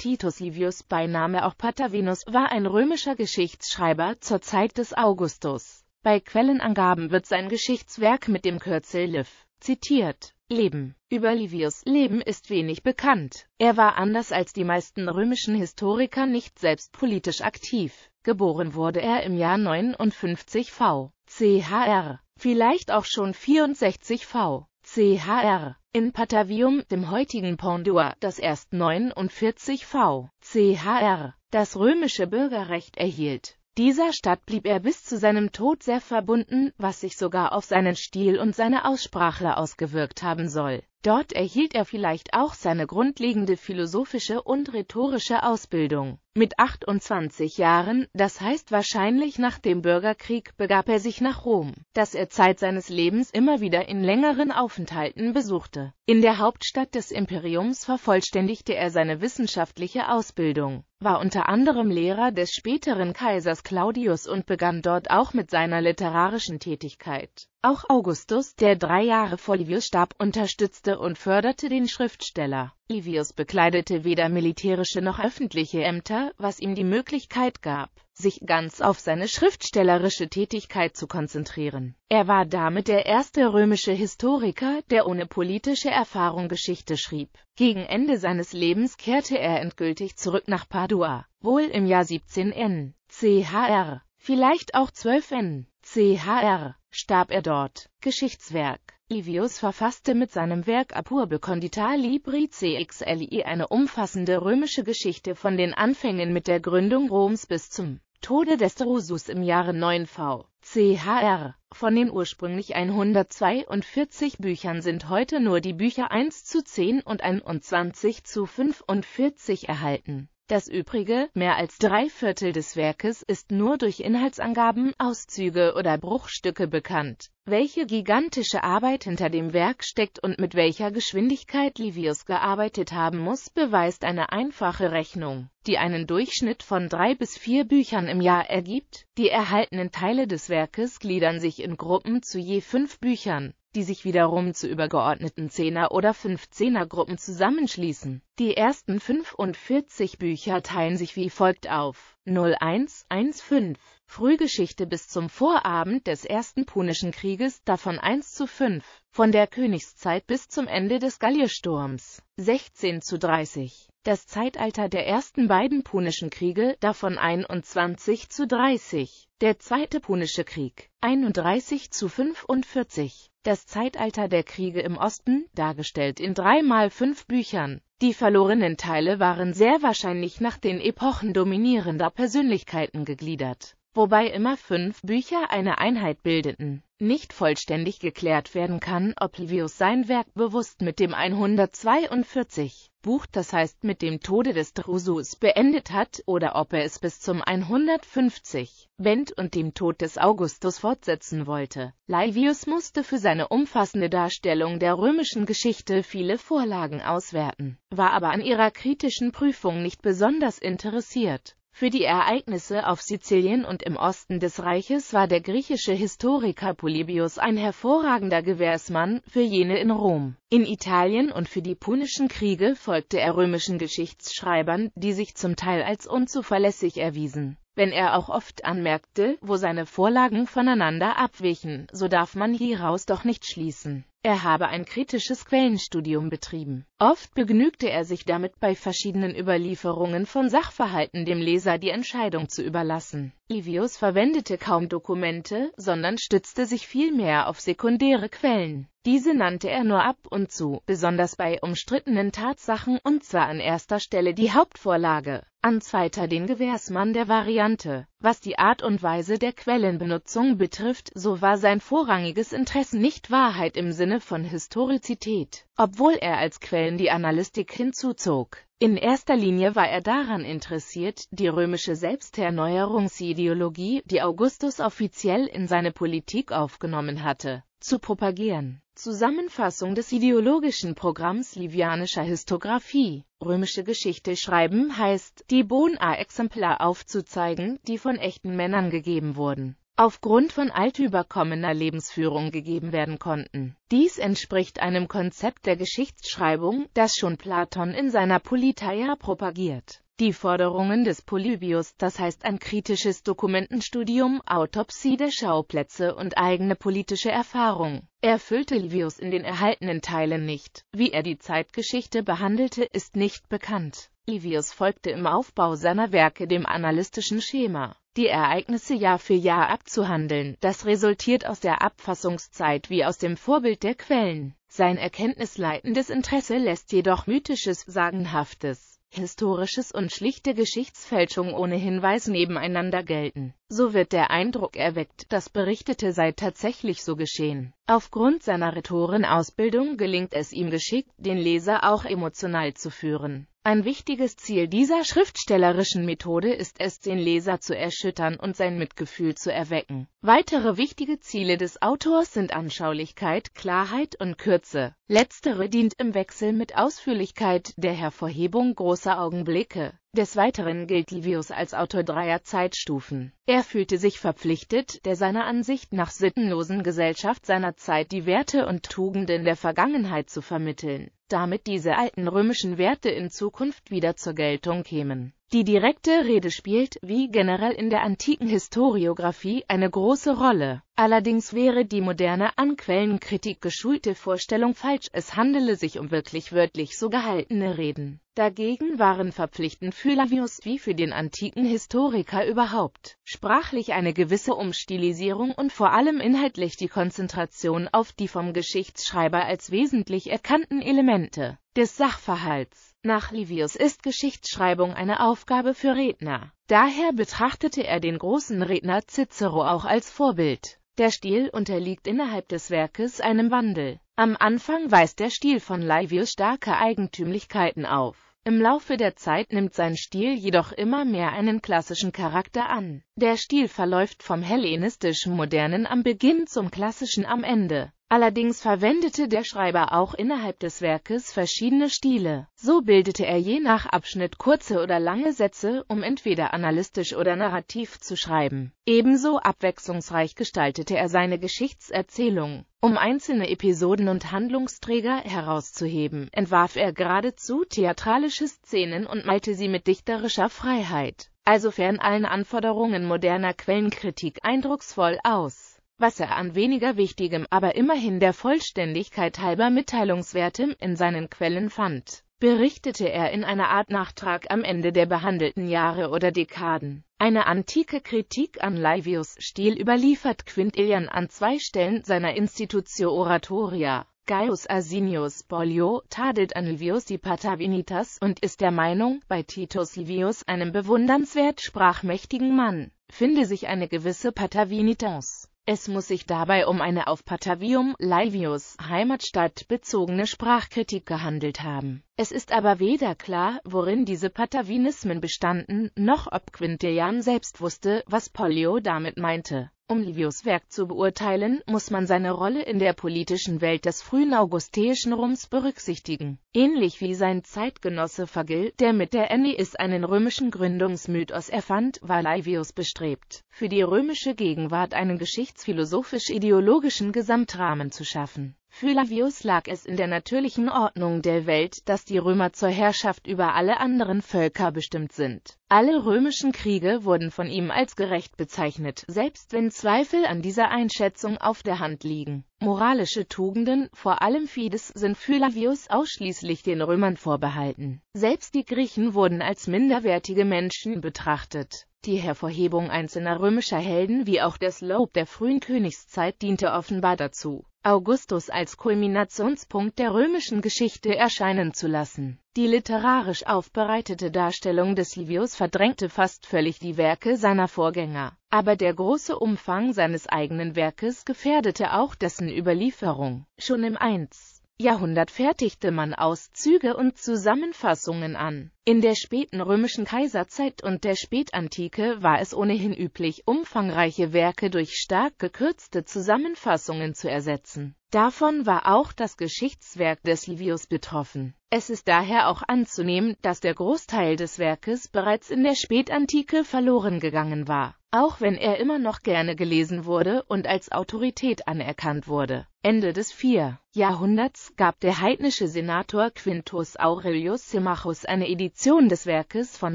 Titus Livius, Beiname auch Patavinus, war ein römischer Geschichtsschreiber zur Zeit des Augustus. Bei Quellenangaben wird sein Geschichtswerk mit dem Kürzel Liv zitiert. Leben. Über Livius Leben ist wenig bekannt. Er war anders als die meisten römischen Historiker nicht selbst politisch aktiv. Geboren wurde er im Jahr 59 v. CHR, vielleicht auch schon 64 v chr. In Patavium, dem heutigen Pondua, das erst 49 v. chr. das römische Bürgerrecht erhielt. Dieser Stadt blieb er bis zu seinem Tod sehr verbunden, was sich sogar auf seinen Stil und seine Aussprache ausgewirkt haben soll. Dort erhielt er vielleicht auch seine grundlegende philosophische und rhetorische Ausbildung. Mit 28 Jahren, das heißt wahrscheinlich nach dem Bürgerkrieg, begab er sich nach Rom, das er Zeit seines Lebens immer wieder in längeren Aufenthalten besuchte. In der Hauptstadt des Imperiums vervollständigte er seine wissenschaftliche Ausbildung, war unter anderem Lehrer des späteren Kaisers Claudius und begann dort auch mit seiner literarischen Tätigkeit. Auch Augustus, der drei Jahre vor Livius starb, unterstützte und förderte den Schriftsteller. Livius bekleidete weder militärische noch öffentliche Ämter, was ihm die Möglichkeit gab, sich ganz auf seine schriftstellerische Tätigkeit zu konzentrieren. Er war damit der erste römische Historiker, der ohne politische Erfahrung Geschichte schrieb. Gegen Ende seines Lebens kehrte er endgültig zurück nach Padua, wohl im Jahr 17 n. chr. vielleicht auch 12 n. chr. starb er dort. Geschichtswerk Livius verfasste mit seinem Werk Apurbe Condita Libri CXLI eine umfassende römische Geschichte von den Anfängen mit der Gründung Roms bis zum Tode des Drusus im Jahre 9 v. chr. Von den ursprünglich 142 Büchern sind heute nur die Bücher 1 zu 10 und 21 zu 45 erhalten das übrige, mehr als drei Viertel des Werkes, ist nur durch Inhaltsangaben, Auszüge oder Bruchstücke bekannt. Welche gigantische Arbeit hinter dem Werk steckt und mit welcher Geschwindigkeit Livius gearbeitet haben muss, beweist eine einfache Rechnung, die einen Durchschnitt von drei bis vier Büchern im Jahr ergibt. Die erhaltenen Teile des Werkes gliedern sich in Gruppen zu je fünf Büchern die sich wiederum zu übergeordneten Zehner- oder Fünfzehnergruppen zusammenschließen. Die ersten 45 Bücher teilen sich wie folgt auf 0115 Frühgeschichte bis zum Vorabend des Ersten Punischen Krieges, davon 1 zu 5, von der Königszeit bis zum Ende des Galliersturms, 16 zu 30, das Zeitalter der ersten beiden Punischen Kriege, davon 21 zu 30, der Zweite Punische Krieg, 31 zu 45, das Zeitalter der Kriege im Osten, dargestellt in dreimal fünf Büchern. Die verlorenen Teile waren sehr wahrscheinlich nach den Epochen dominierender Persönlichkeiten gegliedert wobei immer fünf Bücher eine Einheit bildeten. Nicht vollständig geklärt werden kann, ob Livius sein Werk bewusst mit dem 142 Buch, das heißt mit dem Tode des Drusus, beendet hat oder ob er es bis zum 150 Band und dem Tod des Augustus fortsetzen wollte. Livius musste für seine umfassende Darstellung der römischen Geschichte viele Vorlagen auswerten, war aber an ihrer kritischen Prüfung nicht besonders interessiert. Für die Ereignisse auf Sizilien und im Osten des Reiches war der griechische Historiker Polybius ein hervorragender Gewährsmann für jene in Rom. In Italien und für die punischen Kriege folgte er römischen Geschichtsschreibern, die sich zum Teil als unzuverlässig erwiesen wenn er auch oft anmerkte, wo seine Vorlagen voneinander abwichen, so darf man hieraus doch nicht schließen er habe ein kritisches Quellenstudium betrieben. Oft begnügte er sich damit, bei verschiedenen Überlieferungen von Sachverhalten dem Leser die Entscheidung zu überlassen. Livius verwendete kaum Dokumente, sondern stützte sich vielmehr auf sekundäre Quellen. Diese nannte er nur ab und zu, besonders bei umstrittenen Tatsachen und zwar an erster Stelle die Hauptvorlage, an zweiter den Gewährsmann der Variante, was die Art und Weise der Quellenbenutzung betrifft, so war sein vorrangiges Interesse nicht Wahrheit im Sinne von Historizität, obwohl er als Quellen die Analystik hinzuzog. In erster Linie war er daran interessiert, die römische Selbsterneuerungsideologie, die Augustus offiziell in seine Politik aufgenommen hatte, zu propagieren. Zusammenfassung des ideologischen Programms livianischer Histographie. Römische Geschichte schreiben heißt, die Bona-Exemplar aufzuzeigen, die von echten Männern gegeben wurden aufgrund von altüberkommener Lebensführung gegeben werden konnten. Dies entspricht einem Konzept der Geschichtsschreibung, das schon Platon in seiner Politeia propagiert. Die Forderungen des Polybius, das heißt ein kritisches Dokumentenstudium, Autopsie der Schauplätze und eigene politische Erfahrung, erfüllte Livius in den erhaltenen Teilen nicht. Wie er die Zeitgeschichte behandelte, ist nicht bekannt. Livius folgte im Aufbau seiner Werke dem analytischen Schema die Ereignisse Jahr für Jahr abzuhandeln. Das resultiert aus der Abfassungszeit wie aus dem Vorbild der Quellen. Sein erkenntnisleitendes Interesse lässt jedoch mythisches, sagenhaftes, historisches und schlichte Geschichtsfälschung ohne Hinweis nebeneinander gelten. So wird der Eindruck erweckt, das Berichtete sei tatsächlich so geschehen. Aufgrund seiner Rhetorenausbildung gelingt es ihm geschickt, den Leser auch emotional zu führen. Ein wichtiges Ziel dieser schriftstellerischen Methode ist es, den Leser zu erschüttern und sein Mitgefühl zu erwecken. Weitere wichtige Ziele des Autors sind Anschaulichkeit, Klarheit und Kürze. Letztere dient im Wechsel mit Ausführlichkeit der Hervorhebung großer Augenblicke. Des Weiteren gilt Livius als Autor dreier Zeitstufen. Er fühlte sich verpflichtet, der seiner Ansicht nach sittenlosen Gesellschaft seiner Zeit die Werte und Tugenden der Vergangenheit zu vermitteln, damit diese alten römischen Werte in Zukunft wieder zur Geltung kämen. Die direkte Rede spielt, wie generell in der antiken Historiographie, eine große Rolle. Allerdings wäre die moderne, an Quellenkritik geschulte Vorstellung falsch, es handele sich um wirklich wörtlich so gehaltene Reden. Dagegen waren verpflichtend für Lavius wie für den antiken Historiker überhaupt sprachlich eine gewisse Umstilisierung und vor allem inhaltlich die Konzentration auf die vom Geschichtsschreiber als wesentlich erkannten Elemente des Sachverhalts. Nach Livius ist Geschichtsschreibung eine Aufgabe für Redner. Daher betrachtete er den großen Redner Cicero auch als Vorbild. Der Stil unterliegt innerhalb des Werkes einem Wandel. Am Anfang weist der Stil von Livius starke Eigentümlichkeiten auf. Im Laufe der Zeit nimmt sein Stil jedoch immer mehr einen klassischen Charakter an. Der Stil verläuft vom hellenistisch-modernen am Beginn zum klassischen am Ende. Allerdings verwendete der Schreiber auch innerhalb des Werkes verschiedene Stile. So bildete er je nach Abschnitt kurze oder lange Sätze, um entweder analytisch oder narrativ zu schreiben. Ebenso abwechslungsreich gestaltete er seine Geschichtserzählung. Um einzelne Episoden und Handlungsträger herauszuheben, entwarf er geradezu theatralische Szenen und malte sie mit dichterischer Freiheit, also fern allen Anforderungen moderner Quellenkritik eindrucksvoll aus was er an weniger wichtigem, aber immerhin der Vollständigkeit halber Mitteilungswertem in seinen Quellen fand, berichtete er in einer Art Nachtrag am Ende der behandelten Jahre oder Dekaden. Eine antike Kritik an Livius' Stil überliefert Quintilian an zwei Stellen seiner Institutio Oratoria. Gaius Asinius Bollio tadelt an Livius die Patavinitas und ist der Meinung, bei Titus Livius, einem bewundernswert sprachmächtigen Mann, finde sich eine gewisse Patavinitas. Es muss sich dabei um eine auf Patavium, Laevius' Heimatstadt, bezogene Sprachkritik gehandelt haben es ist aber weder klar, worin diese Patavinismen bestanden, noch ob Quintilian selbst wusste, was Pollio damit meinte. Um Livius Werk zu beurteilen, muss man seine Rolle in der politischen Welt des frühen augusteischen Roms berücksichtigen. Ähnlich wie sein Zeitgenosse Fagil, der mit der Enneis einen römischen Gründungsmythos erfand, war Livius bestrebt, für die römische Gegenwart einen geschichtsphilosophisch-ideologischen Gesamtrahmen zu schaffen. Für Lavius lag es in der natürlichen Ordnung der Welt, dass die Römer zur Herrschaft über alle anderen Völker bestimmt sind. Alle römischen Kriege wurden von ihm als gerecht bezeichnet, selbst wenn Zweifel an dieser Einschätzung auf der Hand liegen. Moralische Tugenden, vor allem Fides, sind für Lavius ausschließlich den Römern vorbehalten. Selbst die Griechen wurden als minderwertige Menschen betrachtet. Die Hervorhebung einzelner römischer Helden wie auch das Lob der frühen Königszeit diente offenbar dazu, Augustus als Kulminationspunkt der römischen Geschichte erscheinen zu lassen. Die literarisch aufbereitete Darstellung des Livius verdrängte fast völlig die Werke seiner Vorgänger, aber der große Umfang seines eigenen Werkes gefährdete auch dessen Überlieferung. Schon im 1. Jahrhundert fertigte man Auszüge und Zusammenfassungen an in der späten römischen Kaiserzeit und der Spätantike war es ohnehin üblich, umfangreiche Werke durch stark gekürzte Zusammenfassungen zu ersetzen. Davon war auch das Geschichtswerk des Livius betroffen. Es ist daher auch anzunehmen, dass der Großteil des Werkes bereits in der Spätantike verloren gegangen war, auch wenn er immer noch gerne gelesen wurde und als Autorität anerkannt wurde. Ende des 4. Jahrhunderts gab der heidnische Senator Quintus Aurelius Symmachus eine Edition Tradition des Werkes von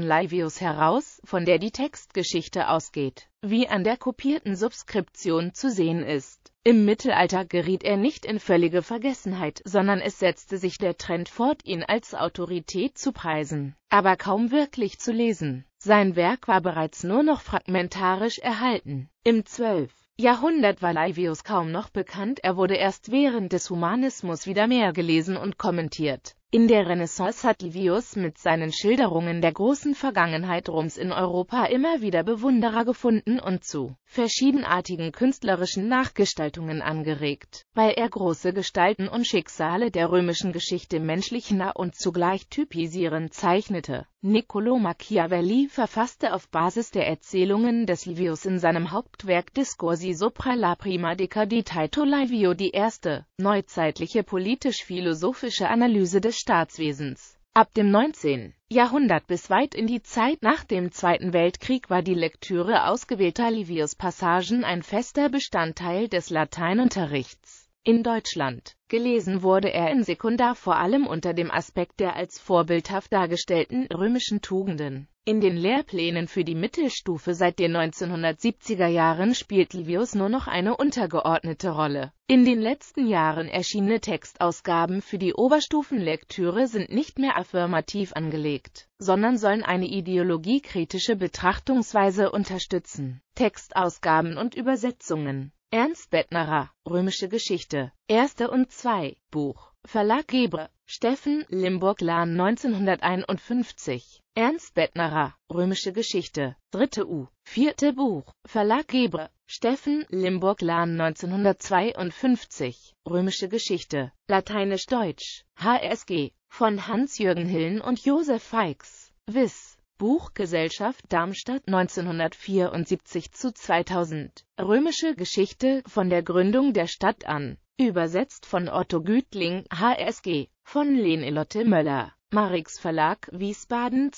Livius heraus, von der die Textgeschichte ausgeht, wie an der kopierten Subskription zu sehen ist. Im Mittelalter geriet er nicht in völlige Vergessenheit, sondern es setzte sich der Trend fort, ihn als Autorität zu preisen, aber kaum wirklich zu lesen. Sein Werk war bereits nur noch fragmentarisch erhalten. Im 12. Jahrhundert war Livius kaum noch bekannt, er wurde erst während des Humanismus wieder mehr gelesen und kommentiert. In der Renaissance hat Livius mit seinen Schilderungen der großen Vergangenheit Roms in Europa immer wieder Bewunderer gefunden und zu verschiedenartigen künstlerischen Nachgestaltungen angeregt, weil er große Gestalten und Schicksale der römischen Geschichte menschlich nah und zugleich typisierend zeichnete. Niccolò Machiavelli verfasste auf Basis der Erzählungen des Livius in seinem Hauptwerk Discorsi sopra la prima decaditato Livio die erste, neuzeitliche politisch-philosophische Analyse des Staatswesens. Ab dem 19. Jahrhundert bis weit in die Zeit nach dem Zweiten Weltkrieg war die Lektüre ausgewählter Livius-Passagen ein fester Bestandteil des Lateinunterrichts in Deutschland. Gelesen wurde er in Sekundar vor allem unter dem Aspekt der als vorbildhaft dargestellten römischen Tugenden. In den Lehrplänen für die Mittelstufe seit den 1970er Jahren spielt Livius nur noch eine untergeordnete Rolle. In den letzten Jahren erschienene Textausgaben für die Oberstufenlektüre sind nicht mehr affirmativ angelegt, sondern sollen eine ideologiekritische Betrachtungsweise unterstützen. Textausgaben und Übersetzungen Ernst Bettnerer, Römische Geschichte, 1. und 2, Buch, Verlag Verlaggeber, Steffen Limburg-Lahn 1951, Ernst Bettnerer, Römische Geschichte, 3. U, 4. Buch, Verlag Verlaggeber, Steffen Limburg-Lahn 1952, Römische Geschichte, Lateinisch-Deutsch, HSG, von Hans-Jürgen Hillen und Josef Feix, Wiss. Buchgesellschaft Darmstadt 1974 zu 2000. Römische Geschichte von der Gründung der Stadt an. Übersetzt von Otto Gütling, HSG, von Lenelotte Möller. Marix Verlag, Wiesbaden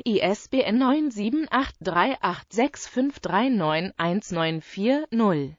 2009 ISBN 9783865391940